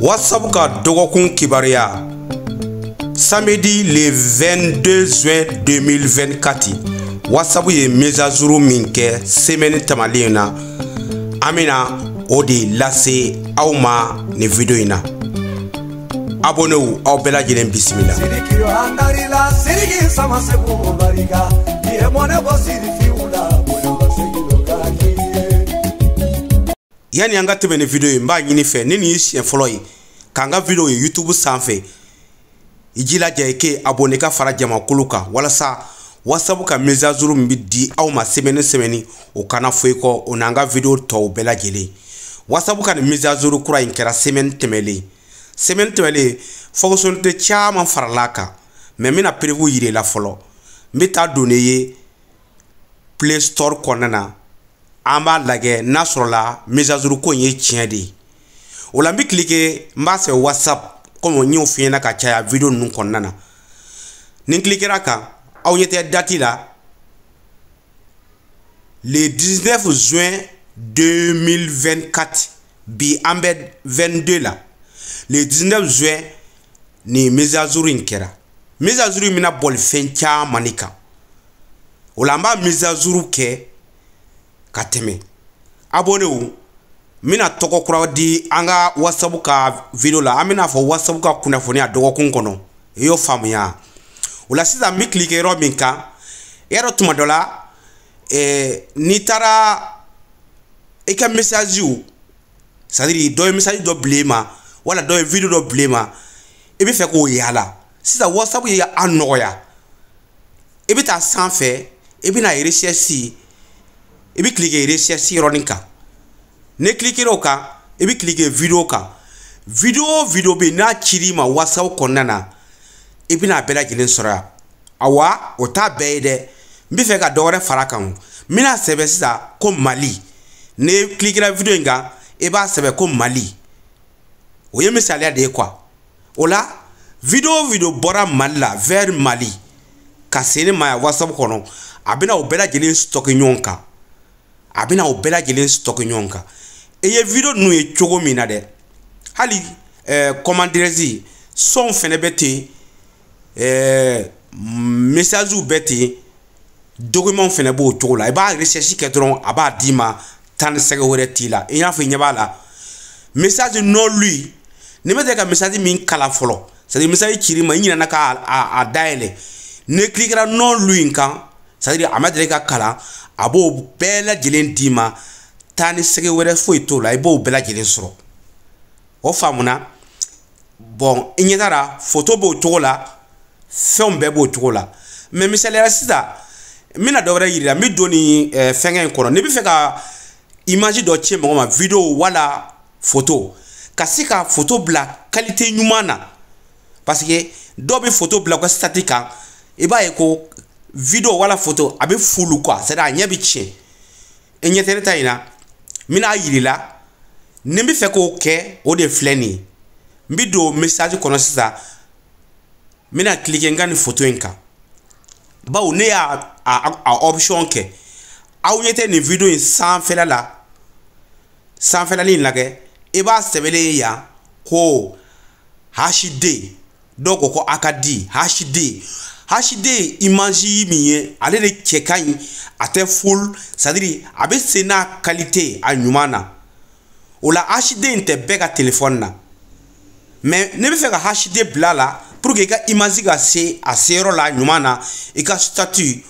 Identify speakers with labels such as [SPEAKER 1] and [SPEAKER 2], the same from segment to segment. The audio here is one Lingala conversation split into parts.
[SPEAKER 1] wasabu ka dɔgɔkun kibaruya samedi le 22 juin 2024 wasabu ye mezazuru min kɛ semɛni tamalen na an bena o de lase aw ma nin video in na abonnew aw bɛɛ lajɛlen bisimila yanni an ka tɛmɛ ni video ye n b'a ɲini fɛ ni nin ye siɲɛ fɔlɔ ye k'an ka video ye youtube sanfɛ i jilaja i ke abone ka fara jamakulu kan walasa whatsapp ka mise à jour min bi di aw ma sɛmɛni sɛmɛni o kana fɔ i kɔ o n'an ka video tɔw bɛɛ lajɛlen whatsapp ka nin mise à jour kura in kɛra sɛmɛni tɛmɛlen sɛmɛni tɛmɛlen fonctionnalité caman farala a kan mɛ n bɛna perewu yira i la fɔlɔ n bɛ taa don ne ye play store kɔnɔna na an b'a lajɛ n'a sɔrɔla mesazuru ko in ye tiɲɛ de ye o la n bɛ kilike n b'a fɛ whatsapp komi n y'o f'i ɲɛna ka caya video ninnu kɔnɔna na ni n kilikera kan aw ɲɛ tɛ dati la le 19 juin 2024 bi an bɛ 22 la le 19 juin nin mesazuru in kɛra mesazuru in bɛna boli fɛn caman de kan o la an b'a mesazuru kɛ ka tɛmɛ abonew n bena tɔgɔ kura di an ka whatsapp ka video la an bena fɔ whatsapp ka kunnafoni a dɔgɔkun kɔnɔ i y'o faamuya o la sisan n be kilike yɔrɔ min kan yɔrɔ tuma dɔ la eh, n'i taara i ka mesaziw sadiri dɔ ye mesazi dɔ bile ma wala dɔ ye video dɔ bile ma i be fɛ k'o ye a la sisan whatsapp ye a nɔgɔya i be taa sanfɛ i bena resɛsi i bɛ kilike resɛrisi yɔrɔnin kan ne kilikera o kan i bɛ kilike video kan video o video bɛ yen n'a cir'i ma whatsapp kɔnɔna na i bɛna a bɛɛ lajɛlen sɔrɔ yan awa o t'a bɛɛ ye dɛ n bɛ fɛ ka dɔ wɛrɛ far'a kan o n bɛna sɛbɛn sisan ko mali ne kilikera video in kan e i b'a sɛbɛn ko mali o ye misaliya de ye kuwa o la video o video bɔra mali la vers mali ka se ne ma yan whatsapp kɔnɔ a bɛna o bɛɛ lajɛlen sɔki ɲɔgɔn kan. a bɛna o bɛɛ lajɛlen tɔkɛ ɲɔgɔn kan i ye video ninnu ye cogo min na dɛ hali ɛɛ kɔmandirɛzi sɔnw fɛnɛ bɛ ten ɛɛ mesaziw bɛ ten dokimanw fɛnɛ b'o cogo la i b'a resɛrisi kɛ dɔrɔn a b'a d'i ma tan ni sɛgɛ wɛrɛ t'i la i y'a fɔ i ɲɛ b'a la mesazi nɔɔlu ni bɛ tɛ ka mesazi min kala fɔlɔ sadi mesazi ciri ma i ɲinɛna k'a a dayɛlɛ n'i kilikɛra nɔɔlu in kan sadi a ma deli ka kalan a b'o bɛɛ lajɛlen d'i ma taa ni sɛgɛ wɛrɛ foyi t'o la i b'o bɛɛ lajɛlen sɔrɔ o faamuna bɔn i ɲɛ taara foto b'o cogo la fɛnw bɛɛ b'o cogo la mɛ misaliyala sisan n bɛna dɔ wɛrɛ yir'i la n bɛ don nin ɛɛ fɛngɛ in kɔnɔ n'i bɛ fɛ ka imaji dɔ ci mɔgɔ ma video wala foto ka se ka foto bila kalite ɲuman na parce que dɔw bɛ foto bila u ka sitati kan i b'a ye ko video wala photo a bɛ fulu quoi c'est à dire a ɲɛ bɛ tiɲɛ i e ɲɛ tɛ ne ta in na n bɛna a yiri la ni n bɛ fɛ k'o kɛ o de filɛ nin ye n bɛ don message kɔnɔ sisan n bɛna cliquer n ka nin photo in kan bawo ne y'a a a option kɛ aw ɲɛ tɛ nin video in sanfɛla la sanfɛlani in lajɛ i e b'a sɛbɛnlen yan ko hd dɔw ko ko a hd hd imanji min ye ale de cɛ ka ɲi a tɛ ful sadiri a bɛ se n'a kalite a ɲuman na o la hd in tɛ bɛɛ ka telefɔni na mɛ ne bɛ fɛ ka hd bila a la pour que i ka imanji ka se a seyɔrɔ la a ɲuman na i ka statut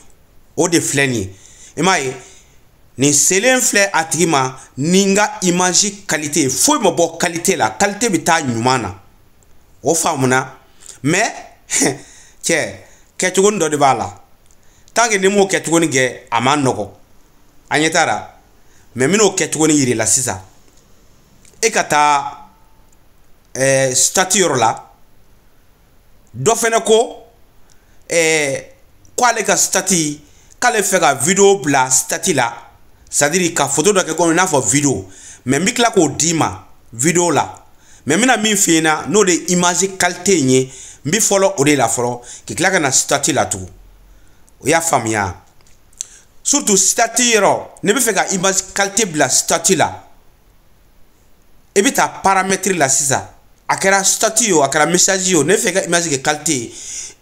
[SPEAKER 1] o de filɛ nin ye i m'a ye nin selen filɛ a tigi ma ni n ka imanji kalite foyi ma bɔ kalite la kalite bɛ taa ɲuman na o faamuna mɛ cɛ kɛcogonin dɔ de b'a la tanke ni m'o kɛcogonin kɛ a ma nɔgɔ an ɲɛ t'a la mɛ n bɛn'o kɛcogonin yir'i la sisan e ka taa ɛɛ sitati yɔrɔ la dɔ fɛnɛ ko ɛɛ ko ale ka sitati k'ale fɛ ka video bila sitati la c'est à dire ka foto dɔ kɛ komi i n'a fɔ video mɛ n bɛ tila k'o d'i ma video la mɛ n bɛna min f'i ɲɛna n'o de ye image qualité in ye. n bi fɔlɔ o de la fɔlɔ k'i tila ka na sitati la tugun o y'a faamuya surtout sitati yɔrɔ n'i bɛ fɛ ka image qualité bila sitati la i bɛ taa paramètre la sisan a kɛra sitati ye o a kɛra message ye o ne fɛ ka image kɛ qualité ye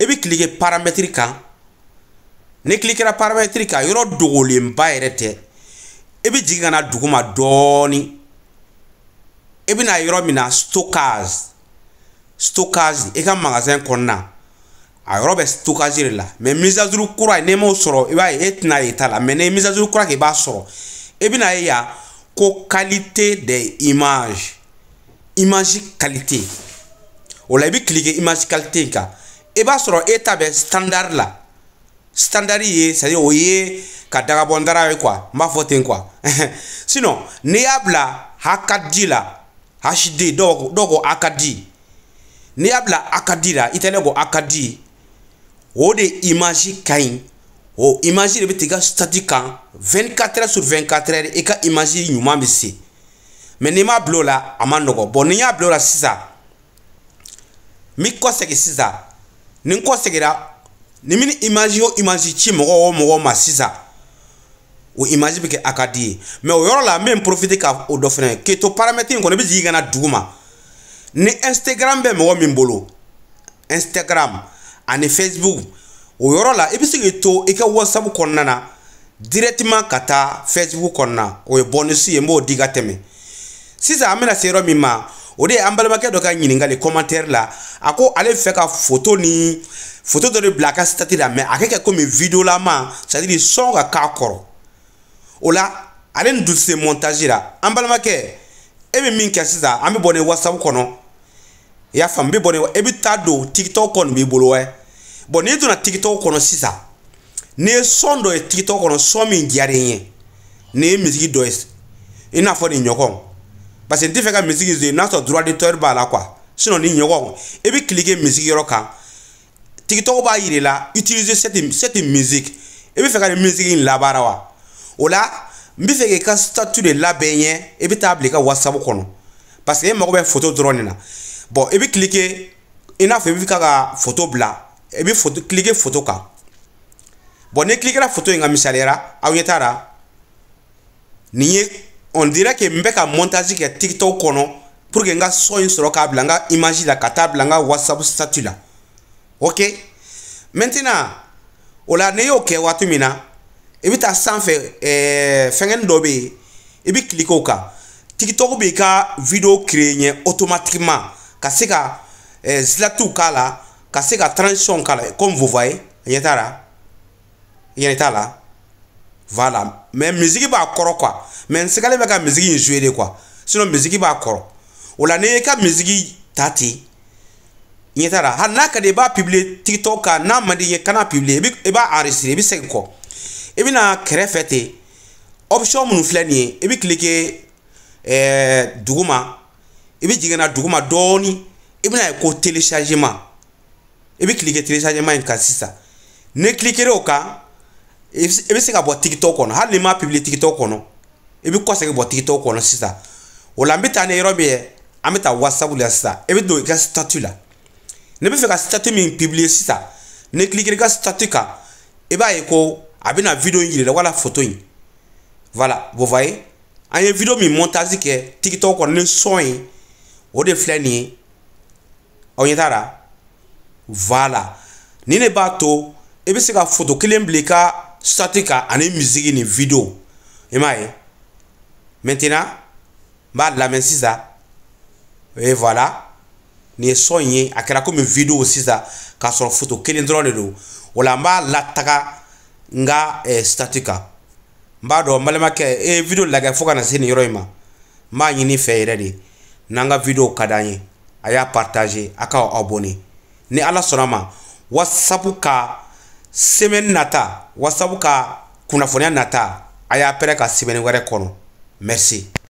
[SPEAKER 1] i bɛ cliquer paramètre kan ni cliquera paramètre kan yɔrɔ dogolenba yɛrɛ tɛ i bɛ jigin ka na duguma dɔɔni i bɛ na yɔrɔ min na stockage stockage i ka magasin kɔnɔna a yɔrɔ bɛ stockage de la mɛ mise à jour kura n'i m'o sɔrɔ i b'a ye e tɛna ye ta la mɛ ni mise à jour kura kɛ i b'a sɔrɔ i bɛna ye yan ko qualité des images image qualité o la i bɛ kile kɛ image qualité in kan i b'a sɔrɔ e ta bɛ standard la standard ye c'est à dire o ye ka dagabɔ ndara ye quoi n b'a fɔ ten quoi sinon n'i y'a bila hakadi la hd dɔw ko dɔw ko hakadi. n'i y'a bila akadi la i tɛ ne ko akadi o de imaji ka ɲi o imaji de bɛ tigɛ stati kan 24 heures sur 24 heures i ka imaji ɲuman bɛ se mɛ n'i m'a bila o la a ma nɔgɔ bɔn ni n y'a bila o la sisan n bɛ kɔsegin sisan ni n kɔseginna ni min imaji o imaji ci mɔgɔ o mɔgɔ ma sisan o imaji bɛ kɛ akadi ye mɛ o yɔrɔ la n bɛ n profiter ka o dɔ fana keto paramètre in kɔni i bɛ jigin ka na dugu ma. ni instagram bɛ mɔgɔ min bolo instagram ani facebook o yɔrɔ la i bɛ se k'i to i ka whatsapp kɔnɔna na directement ka taa facebook kɔnɔna o ye bonus ye n b'o di ka tɛmɛ sisan an bɛna se yɔrɔ min ma o de ye an balimakɛ dɔ ka ɲininkali commentaire la a ko ale fɛ ka photo ni photo dɔ de bila a ka statut la mɛ a ka kɛ komi video lama c'est à dire sɔn ka k'a kɔrɔ o la ale ni dulise montage la an balimakɛ e bɛ min kɛ sisan an bɛ bɔ ni whatsapp kɔnɔ i y'a faamu n bɛ bɔ nin i bɛ taa don tikitɔk kɔni b'i bolo wɛ eh. bɔn n'i donna tikitɔk kɔnɔ sisan n'i ye sɔn dɔ ye tikitɔk kɔnɔ sɔn min diyara n ye n'i ye misiki dɔ ye i n'a fɔ nin ɲɔgɔn parce que n tɛ fɛ ka misiki zo ye n'a sɔrɔ droit d'auteur b'a la quoi sinon nin ɲɔgɔn i bɛ kilike misiki yɔrɔ kan tikitɔk b'a yira i la utiliser cette cette musique i bɛ fɛ ka nin misiki in labaara wa o la n bɛ fɛ k'i ka statut de labɛn n ye i bɛ taa bila i ka whatsapp kɔnɔ parce que e mago bɛ photo dɔrɔn de la. bon i bɛ cliquer i n'a fɔ i bɛ ka ka photo bila i bɛ photo cliquer photo kan bon n'i cliquera photo in kan misaliyara aw ɲɛ t'a la nin ye on dirait que n bɛ ka montage kɛ tiktok kɔnɔ pour que n ka sɔ in sɔrɔ k'a bila n ka image la ka taa bila n ka whatsapp statut la ok maintenant o la n'i y'o kɛ waati min na i bɛ taa sanfɛ ɛɛ fɛngɛnin euh, dɔ bɛ yen i bɛ cliquer o kan tiktok b'i ka video créer ɲɛ automatiquement ka se ka eh, silatiw k'a la ka se ka transition k'a la comme vous voyez ɲɛ t'a la ɲɛ t'a la voilà mais musique b'a kɔrɔ quoi mais n sigalen bɛ ka musique in jouer de quoi sinon musique b'a kɔrɔ o la n'i y'i ka musique ta ten ɲɛ t'a la hali n'a ka di i b'a publier tiktok kan n'a man di i ye kana publier i b'a enregistrer i bɛ segin kɔ i bɛna kɛrɛfɛ ten option minnu filɛ nin ye i bɛ cliquer ɛɛ eh, duguma i bɛ jigin ka na duguma dɔɔni i bɛna ye ko téléchargement i bɛ kile kɛ téléchargement in kan sisan ne kilikere o kan i bɛ se ka bɔ tiktok kɔnɔ hali n'i ma publie tiktok kɔnɔ i bɛ kɔsegin bɔ tiktok kɔnɔ sisan o la n bɛ taa ni yɔrɔ min ye an bɛ taa whatsapp la sisan i bɛ don i ka statut la ne bɛ fɛ ka statut min publier sisan ne kilikere i ka statut kan i b'a ye ko a bɛna video in yir'i la wala photo in voilà vous voyez an ye video min montage kɛ tiktok kɔnɔ ni sɔn ye. o de filɛ nin ye aw ɲɛ t'a la voilà ni ne b'a to i bɛ se ka foto kelen bila i ka sati kan ani misiki ni video i m'a ye maintenant n b'a lamɛn sisan et voilà nin ye sɔn in ye a kɛra komi video sisan k'a sɔrɔ foto kelen dɔrɔn de don o la n b'a lataga n ka eh, sati kan n b'a dɔn n balimakɛ e eh, ye video lagɛ fo ka na se nin yɔrɔ in ma n b'a ɲini i fɛ yɛrɛ de. n'an ka videow ka d'an ye a y'a partage a k'aw abonné ni ala sɔnna ma whatsapp ka semaine nata whatsapp ka kunnafoniya nata a y'a pɛrɛn ka semaine wɛrɛ kɔnɔ merci